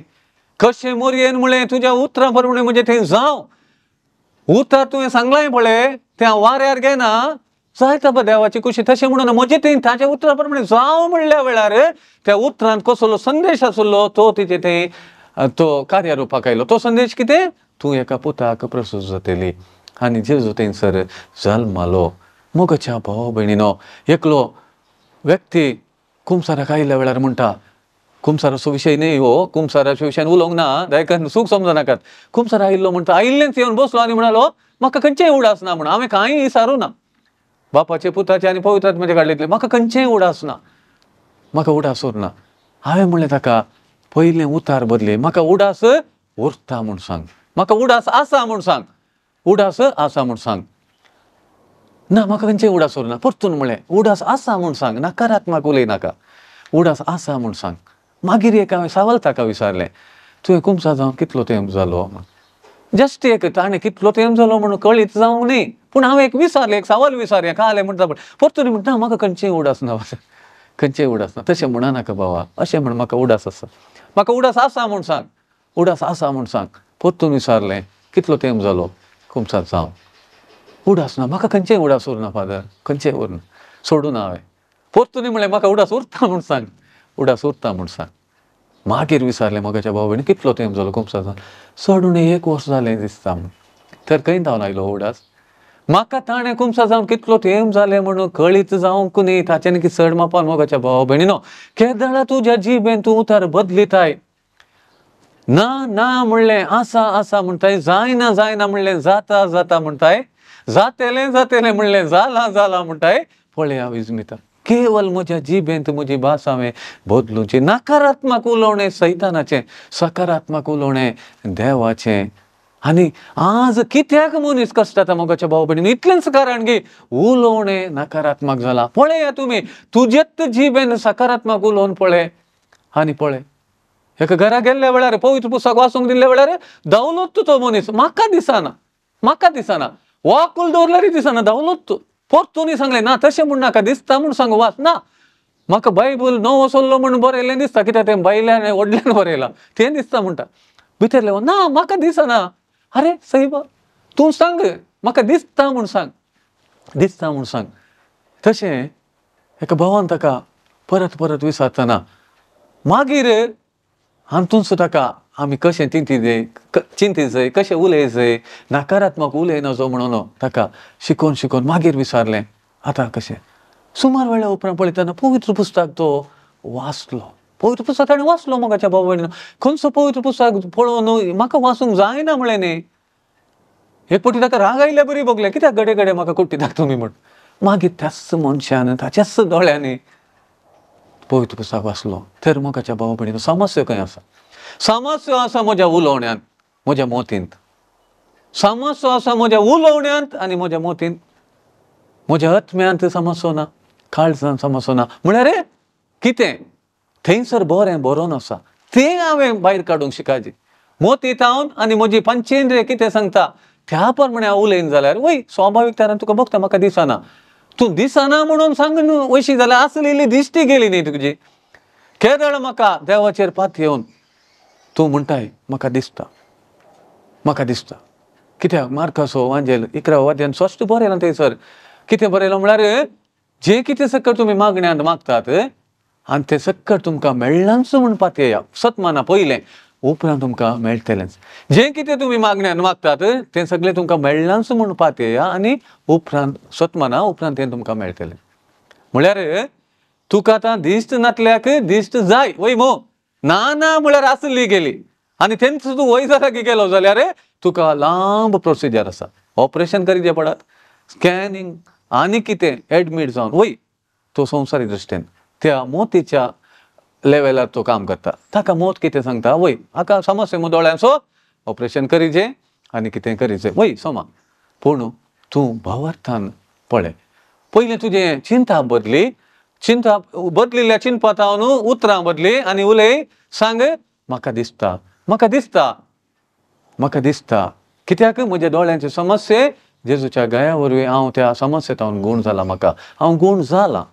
कशे मोरयेन म्हळे तुज्या उतरां बरोबर म्हणजे थंय जावं उतर तुवें सांगलाय पळय त्या वाऱ्यार घेना जायता बा देवाची कुशी तशें म्हणून म्हजे थंय ताच्या उतरा प्रमाणे जावं म्हणल्या वेळार त्या उतरांत कसलो संदेश आसलो तो तिचे थंय तो कार्यारूपाक आयलो तो संदेश कितें तूं एका पुताक प्रसूत जातली आणि जेजू थंयसर जल्मलो मोगच्या भाव भयणीनो एकलो व्यक्ती कुमसाराक आयिल्ल्या वेळार म्हणटा कुमसाराचो विशय न्ही हो कुमसाराच्या विशयान उलोवंक ना दयकान सूख समजनाकात कुमसार आयिल्लो म्हणटा आयिल्लेंच येवन बसलो आनी म्हणालो म्हाका खंयचेय उडास ना म्हण हांवें कांय इसारू ना बापाचे पुताचे आनी पवित्रात म्हजे काडलेतले म्हाका खंयचेय उडास ना म्हाका उडास उरना हांवें म्हणलें ताका पयलें उतार बदली म्हाका उडास उरता म्हूण सांग म्हाका उडास आसा म्हूण सांग उडास आसा म्हूण सांग ना म्हाका खंयचे उडास उरना परतून म्हळें उडास आसा म्हूण सांग नकारात्मक उलयनाका उडास आसा म्हूण सांग मागीर एक हांवें सावल ताका विचारलें तुवें कुमसा जावन कितलो तेंप जालो जस्ट एक ताणें कितलो तेंप जालो म्हणून कळीत जावं न्ही पूण हांवें एक विचारलें एक सावल विचारलें आलें म्हणटा पूण परतून म्हणटा म्हाका खंयचेय उडास ना खंयचेय उडास ना तशें नाका बाबा अशें म्हण म्हाका उडास आसा म्हाका उडास आसा म्हूण सांग उडास आसा म्हूण सांग परतून विचारलें कितलो तेंप जालो कुमसा जावं उडास ना म्हाका खंयचेय उडास उरना फादर खंयचेय उरना सोडून हांवें परतुनी म्हणले म्हाका उडास उरता म्हणून सांग उडास उरता म्हणून सांग मागीर विचारलें मगाच्या भावायण कितलो थेंब जालो खुबसासान सोडून एक वर्स झाले दिसता म्हणून तर खंय धांवन आयलो हो उडास म्हाका ताणें कुमसा जावन कितलो टेम जालें म्हणून कळीत जावंक न्ही ताच्यानी की चड मापान मोगाच्या भाव भयणीनो केदळा तुझ्या जिबेन तूं उतार बदलीताय ना ना म्हणले आसा आसा म्हणटाय जायना जायना म्हणले जाता जाता म्हणटाय जातेले जातेले म्हणले जाला जाला म्हणटाय पळय हांव विजमिता केवळ म्हज्या जिबेंत म्हजी भास हांवें बदलुची नकारात्मक उलोवणें सैतानाचें सकारात्मक उलोवणें देवाचें आनी आज कित्याक मनीस कश्ट जाता मोगाच्या भाव भयणीन इतलेंच कारण की उलोवणें नकारात्मक जालां पळया तुमी तुजेत जिबेंत सकारात्मक उलोवन पळय आनी पळय हेका घरा गेल्ल्या वेळार पवित्र पुस्तक वाचूंक दिल्ल्या वेळार धांवन तो मनीस म्हाका दिसना म्हाका दिसना वाकुल दवरल्यारय दिसना धांवन वत्ता सांगले सांगलें ना तशें म्हूण नाका दिसता म्हूण सांग वाच ना म्हाका बायबल नवो सोल्लो म्हूण बरयलें दिसता कित्याक तें बायल्यान व्हडल्यान बरयलां तें दिसता म्हणटा भितरलें ना म्हाका दिसना अरे सैबा तूं सांग म्हाका दिसता म्हूण सांग दिसता म्हूण सांग तशें एका भावान ताका परत परत विचारतना मागीर हातून सुद्दां आमी कशें चिंतिजे कसे कशें उलयजय नकारात्मक उलयनजो म्हणून ताका शिकोन शिकोन मागीर विचारलें आता कसे सुमार वेळा उपरांत पळयताना पवित्र पुस्तक तो वाचलो पवित्र पुस्तक ताणें वाचलो मोगाच्या बाबा खंयचो पवित्र पुस्तक पळोवन म्हाका वाचूंक जायना म्हळें न्ही एक पटी ताका राग आयल्या बरी भोगलें कित्याक गडे गडे म्हाका कुट्टी धाक तुमी म्हण मागीर त्याच मनशान ताच्याच दोळ्यांनी पवित्र पुस्तक वाचलो तर म्हाका च्या बाबा पडीन समस्या खंय आसा समस्या आसा म्हज्या उलोवण्यांत म्हज्या मोतींत समस्या आसा म्हज्या उलोवण्यांत आनी म्हज्या मोतींत म्हज्या आत्म्यांत समस्या ना काळजान समस्या ना म्हळ्यार कितें थंयसर बरें बरोवन आसा तें हांवें भायर काडूंक शिकाजी मोतींत हांव आनी म्हजी पंचेंद्रिय कितें सांगता त्या प्रमाणे हांव उलयन जाल्यार वय स्वाभाविक तरान तुका भोगता म्हाका दिसना तू दिसना म्हणून सांगून वशी जाल्यार आसलेली दिश्टी गेली नाही तुजी केदळ मका देवाचेर पात येऊन तूं म्हणटाय म्हाका दिसता मका दिसता कित्याक मार्कासो वांजेल इकरा वाद्यान स्वस्त बरयलां सर कितें बरयलां म्हळ्यार जे कितें सक्कर तुमी मागण्यांत मागतात आनी ते सक्कर तुमकां मेळ्ळांचो म्हूण पातयेया सत्माना पयलें उपरांत तुमकां मेळटलेंच जें कितें तुमी मागण्यान मागतात तें सगळें तुमकां मेळनाच म्हूण पातया आनी उपरांत मना उपरांत तें तुमकां मेळटलें म्हळ्यार तुका आतां दिश्ट नातल्याक दिश्ट जाय वय मो ना ना म्हळ्यार आसली गेली आनी तेंच तूं जाता की गेलो जाल्यार तुका लांब प्रोसिजर आसा ऑपरेशन करीचें पडत स्कॅनिंग आनी कितें एडमीट जावन वय तो संवसारी दृश्टीन त्या मोतीच्या तो काम करता ताका मौत कितें सांगता वय हाका समज समज दोळ्यांचो ऑपरेशन करीचें आनी कितें करीचें वय सोमा पूण तूं भावार्थान पळय पयलें तुजें चिंता बदली चिंता बदलिल्ल्या चिंतपाता न्हू उतरां बदली आनी उलय सांग म्हाका दिसता म्हाका दिसता म्हाका दिसता कित्याक म्हज्या दोळ्यांचे समस्ये जेजूच्या गळ्या वरवीं हांव त्या समस्या तावन गूण जाला म्हाका हांव गूण जालां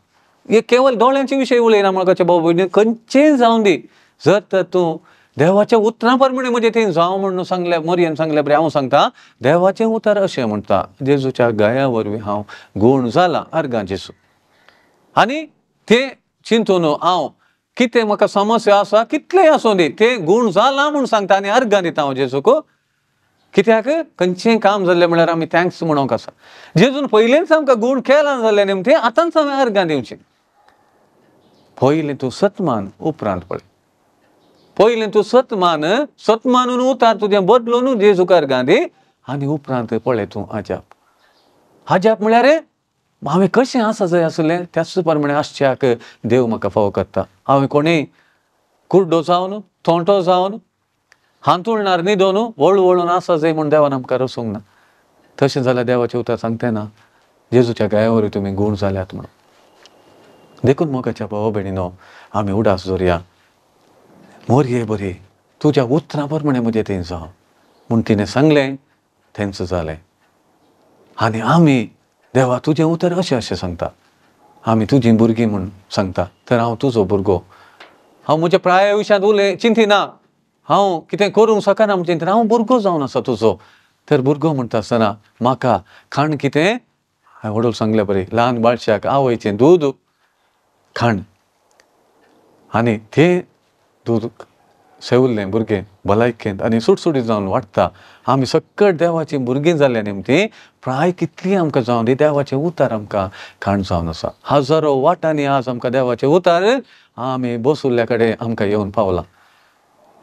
हे केवळ दोळ्यांचे विषय उलयना म्हाका बाबा खंयचेय जावं दी जर तर तूं देवाच्या उतरां परमेणे म्हणजे थंय जावं म्हणून सांगल्या मरियन सांगल्या बरे हांव सांगता देवाचे उतर अशें म्हणटा जेजूच्या गाया वरवीं हांव गूण जाला अर्गां जेजू आनी तें चिंतून हांव कितें म्हाका समस्या आसा कितले आसूं दी ते गूण जालां म्हूण सांगता आनी अर्गां दिता हांव जेजूक कित्याक खंयचें काम जाल्लें म्हळ्यार आमी थँक्स म्हणोंक आसा जेजून पहिलेच आमकां गूण केला जाल्लें नेमकें आतांच हांवें अर्गां दिवचें પોઈલે તું સતમાન ઉપરાંત પડે પોઈલે તું सतमान સતમાનનું ઉતારતું ત્યાં બદલોનું જે સુકાર गांधी આની उपरांत पळय तूं आजाप आजाप म्हळ्यार हांवें कशें आसा जंय आसलें त्याच प्रमाणे आसच्याक देव म्हाका फाव करता हांवें कोणें कुर्डो जावन थोंटो जावन हांतुळणार न्हिदोन वळू वळून आसा जंय म्हूण देवान आमकां रसूंक ना तशें जाल्यार देवाचें उतर सांगतें ना जेजूच्या गायावरी तुमी गूण जाल्यात म्हणून देखून मोगाच्या भाऊ भयणीनो आमी उडास मोर ये बरी तुज्या उतरां म्हणे म्हजे थंय जावं म्हूण तिणें सांगलें थंयच जालें आनी आमी देवा तुजें उतर असे असे सांगता आमी तुझी भुरगीं म्हूण सांगता तर हांव तुजो भुरगो हांव म्हज्या प्राय विशयांत उलय चिंतिना हांव कितें करूंक सकाना म्हूण चिंतिना हांव भुरगो जावन आसा तुजो तर भुरगो म्हणटा आसतना म्हाका खाण कितें हांवें वडोल सांगलें बरें ल्हान बाळशाक आवयचें दूद खाण आनी तें दूद शेवल्लें भुरगें भलायकेंत आनी सुटसुटीत जावन वाडटा आमी सक्कट देवाचीं भुरगीं जाल्या निमती प्राय कितली आमकां जावन दी देवाचें उतार आमकां खाण जावन आसा हजारो वाटांनी आज आमकां देवाचें उतार आमी बसुल्ल्या कडेन आमकां येवन पावलां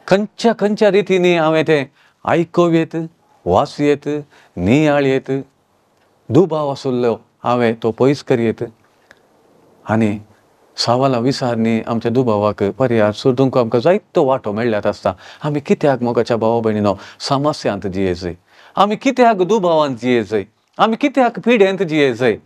खंयच्या खंयच्या रितीनी हांवें तें आयकूं येत वास येत नियाळ येत दुबाव आसुल्लो हांवें तो पयस येत आनी सावाला विसारणी आमच्या दुबावाक पर्याय सुरदुंक आमकां जायतो वांटो मेळ्ळ्यात आसता आमी कित्याक मोगाच्या भाव भयणीनो समस्यांत जियेजय आमी कित्याक दुबावांत जियेजय आमी कित्याक पिड्यांत जियेजय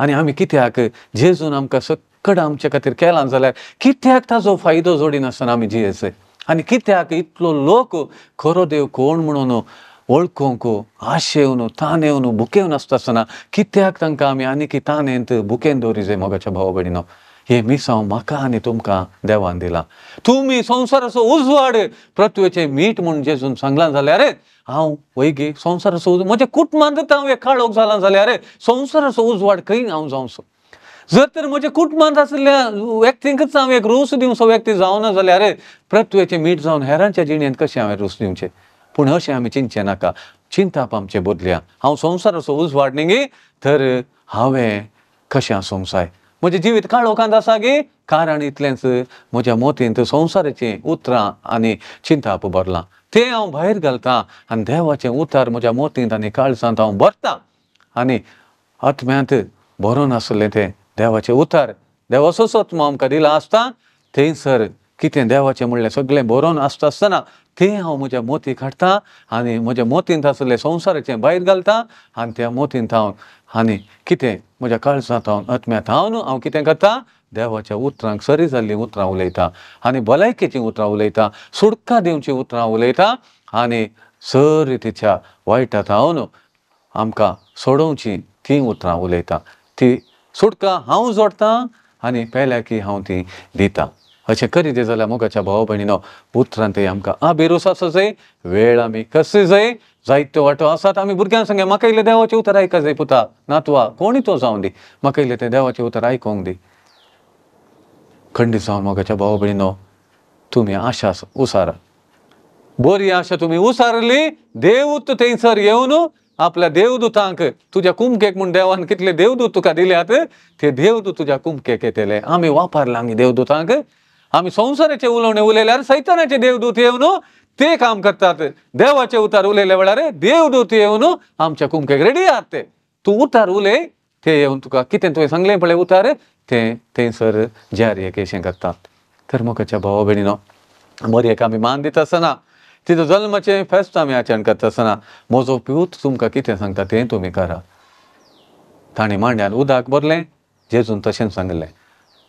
आनी आमी कित्याक जेजून आमकां सक्कड आमचे खातीर केलां जाल्यार कित्याक ताजो फायदो जोडिनासतना आमी जियेजय आनी कित्याक इतलो लोक खरो देव कोण म्हणून वळखूंक आशेवन येवन भुकेवन आसता आसतना कित्याक तांकां आमी आनीक येत भुकेन दवरिजय मोगाच्या भाव भयणीनो हे मिसाव म्हाका आणि तुमकां देवान दिला तुमी संवसाराचो उजवाड पृथ्वीचे मीठ म्हूण जेजून सांगलां जाल्यार हांव वैगी संवसाराचो उज म्हज्या कुटुंबांत हांव एकाळोक जालां जाल्यार संवसाराचो उजवाड खंय हांव जावं जर तर म्हज्या कुटुंबांत आसल्या व्यक्तींकच हांव एक रोस दिवचो व्यक्ती जावना जाल्यार पृथ्वेचें मीठ जावन हेरांच्या जिणेंत कशें हांवें रूस दिवचें पूण अशें आमी चिंतचें नाका चिंताप आमचें बदल्या हांव संवसाराचो उजवाड न्ही तर हांवें कशें आसूंक जाय म्हजे जिवीत काळ लोकांत आसा गे कारण इतलेंच म्हज्या मोतींत संवसाराचीं उतरां आनी चिंताप भरलां तें हांव भायर घालतां आनी देवाचें उतार म्हज्या मोतींत आनी काळजांत हांव भरतां आनी आत्म्यांत भरून आसलें तें देवाचें उतार देवाचो आत्मा आमकां दिला आसता थंयसर कितें देवाचें म्हणलें सगळें बरोवन आसता आसतना तें हांव म्हज्या मोती काडटा आनी म्हज्या मोतींत आसलें संवसाराचें भायर घालता आनी त्या मोतींत हांव आनी किती म्हज्या काळजांत आत्म्यात आत्म्यांत हांव हांव कितें करता देवाच्या उतरांक सरी जाल्लीं उतरां उलयता आणि भलायकेचीं उतरां उलयता सुडका दिवचीं उतरां उलयता आणि सरी तिच्या वायटांत हांव आमकां सोडोवचीं ती उतरां उलयता ती सुटका हांव जोडतां आनी की हांव तीं दितां अशें करीत जाल्यार मोगाच्या भाव भयणीनो उतरां ते आमकां आबिरोस आसा जाय वेळ आमी कसली जाय जायत्यो वाटो आसात आमी भुरग्यां संगे म्हाका इल्लें देवाचें उतर आयकत जाय पुता नातवा कोणी तो जावं दी म्हाका इल्लें तें देवाचें उतर आयकोंक दी खंडीत जावन मोगाच्या भाव भयणो तुमी आशा उसारा बरी आशा तुमी उसारली देवूत थंयसर येवन आपल्या देवदूतांक तुज्या कुमकेक म्हूण देवान कितले देवदूत तुका दिल्यात ते देवदूत तुज्या कुमकेक येतले आमी वापरला आमी देवदूतांक आमी संवसाराचे उलोवणे उलयल्यार सैतानाचे देवदूत येवन ते काम करतात ದೇವಚೆ रे देव ದೇವ್ येऊन आमच्या कुमके रेडी आते तू उलय ते येऊन तुका कितें तुवें सांगले पळय उतार ते थंयसर जारी अशें करतात कर्मकाच्या भावा भयणीनो एक आमी मान दिता आसतना तिजो जल्माचें फेस्त आमी आचरण करता आसना मोजो पिवूत तुमकां कितें सांगता तें तुमी करा ताणें मांड्यान उदक भरलें जेजून तशेंच सांगलें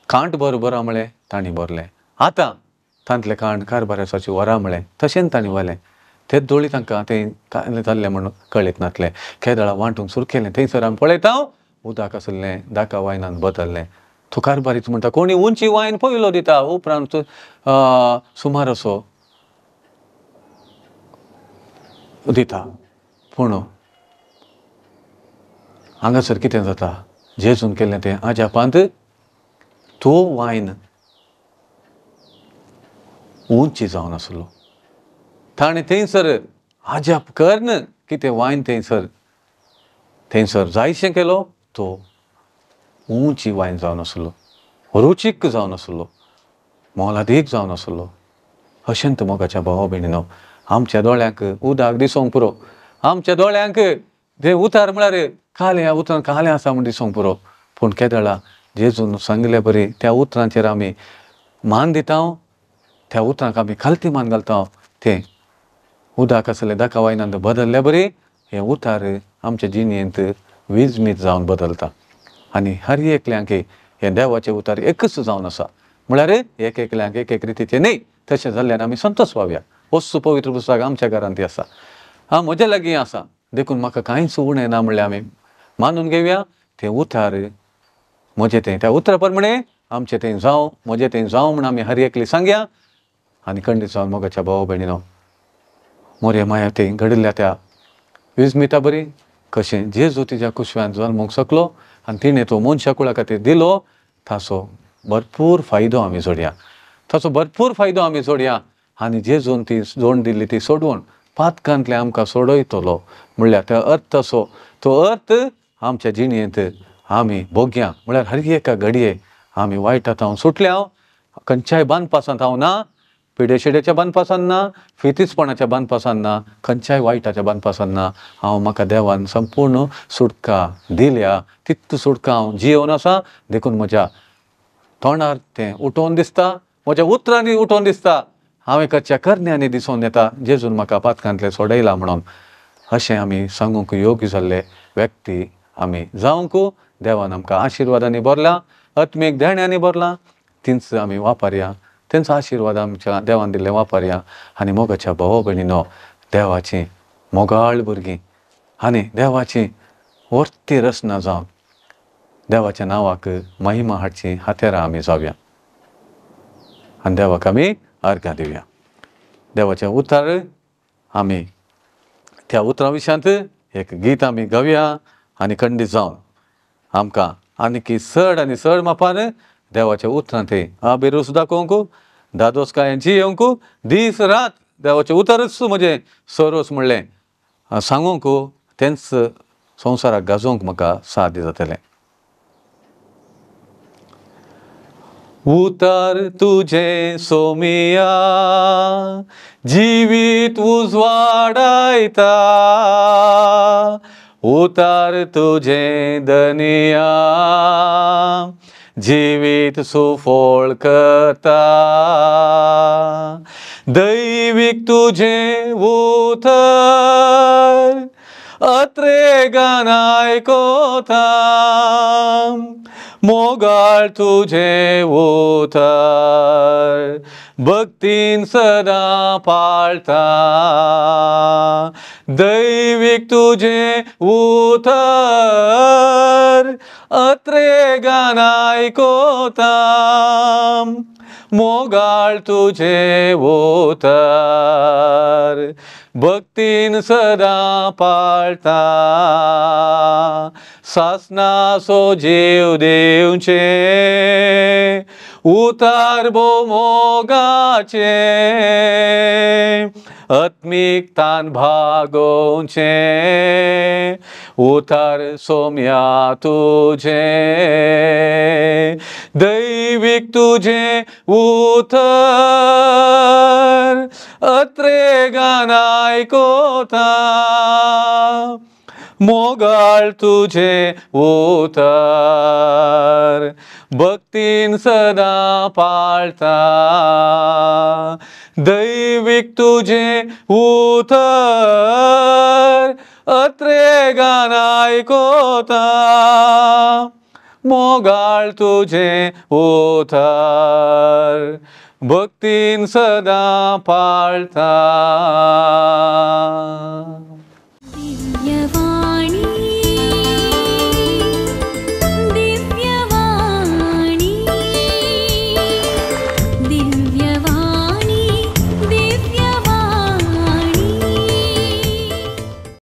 कांट बरोबर आमळें ताणी भरलें आतां तांतले काण कारबारासाची वरां म्हळें तशेंच तांणी वलें तेच दोळी तांकां तें जाल्लें म्हणून कळीत नासलें खेदळा वांटून सुरू केलें थंयसर आमी पळयता उदक आसलें दाका वायनान बदल्लें तूं कारबारीच म्हणटा कोणी उंची वायन पयलो दिता उपरांत सुमार असो दिता पूण हांगासर कितें जाता जेजून केल्लें तें पांत तूं वायन उंची जावन आसलो ताणें थंयसर आजाप कर्ण कितें वायन थंयसर थंयसर जायशें केलो तो उंची वायन जावन आसलो रुचीक जावन आसलो मोलादीक जावन आसलो अशंत मोगाच्या भावा भयणीनो आमच्या दोळ्यांक उदक दिसोंक पुरो आमच्या दोळ्यांक जे उतार म्हळ्यार कालें उतर कालें आसा म्हण दिसोंक पुरो पूण केदळा जेजून सांगले बरी त्या उतरांचेर आमी मान दिता त्या उतरांक आमी खालती मान घालता ते उदक असले दाका वायनांत बदलले बरी हे उतार आमच्या जिणेंत वीजमीत जावन बदलता आनी हर एकल्यांक हे देवाचे उतार एकच जावन आसा म्हळ्यार एक एकल्यांक एक एक रितीचे न्ही तशें जाल्ल्यान आमी संतोश पावया वस्तू पवित्र पुस्तक आमच्या घरांत आसा हा म्हज्या लागी आसा देखून म्हाका कांयच उणें ना म्हणल्यार आमी मानून घेवया ते उतार म्हजें ते त्या उतरा प्रमाणे आमचें ते जावं म्हजे ते जावं म्हण आमी हर एकली सांगया आणि खंडित मोगाच्या भाऊ मोरे मोरे ते घडिल्ल्या त्या विस्मिता बरी कशें जेजू तिच्या कुशव्यान जन्मूक सकलो आणि तिणें तो मनशाकुळा खातीर दिलो ताचो भरपूर फायदो आमी जोडया ताचो भरपूर फायदो आमी जोडया आनी जेजून ती जोण दिली ती सोडवून पातकांतले आमकां सोडयतलो म्हणल्यार तो अर्थ असो तो अर्थ आमच्या जिणेंत आमी भोग्या म्हळ्यार हर एका घडये आमी वायटांत हांव सुटल्या खंयच्याय हो. बांदपासांत हांव ना पिडेशिडेच्या बांदपासांना फितीसपणाच्या ना खंयच्याय वायटाच्या बांदपासांना हांव म्हाका देवान संपूर्ण सुटका दिल्या तित्त सुटका हांव जियोन आसा देखून म्हज्या तोंडार तें उठोवन दिसता म्हज्या उतरांनी उठोवन दिसता हांव एका चकरण्यांनी दिसून येता जेजून म्हाका पातकांतले सोडयला म्हणून अशें आमी सांगूंक योग्य जाल्ले व्यक्ती आमी जावंक देवान आमकां आशिर्वादांनी भरला आत्मीक देण्यांनी भरला तिंच आमी वापरया तेंचो आशिर्वाद आमच्या देवान दिल्ले वापरया आनी मोगाच्या भाव भयणीनो देवाची मोगाळ भुरगीं आनी देवाची वर्ती रचना जावन देवाच्या नांवाक महिमा हाडची हातेरां आमी जावया आनी देवाक आमी अर्घां दिवया देवाच्या उतार आमी त्या उतरा विशयांत एक गीत आमी गावया आनी खंडीत जावन आमकां आनीकी चड आनी चड मापान देवाच्या उथनाथे हा बेरोसुद्धा कोंकू दादोस कांची येवंकू दीस रात देवाचे उतरच म्हजे सरोस म्हणलें सांगूंक तेंच संवसाराक गाजोवंक म्हाका साद्य जातलें उतर तुझे सोमिया जीवित उजवाडायता उतार तुझे दनिया जीवित सुफोळ करता दैविक तुझे उतर अत्रे गानाय कोथा मोगाळ तुझे उतर भक्तीन सदा पाळता दैविक तुझे उतर अत्रे गाण कोता, मोगाळ तुझे उतर भक्तीन सदा पाळता सासनासो जेव देवचे उतार भोमोगाचे ըտմիկ तान भागोंचे उतर सोम्या तुझे दैविक तुझे उतर अत्रे गानाय कोथा मोगाळ तुझे उतार भक्तीन सदा पाळता दैविक तुझे उतर अत्रे गाण ऐकोता मोगाळ तुझे ओथार भक्तीन सदा पाळता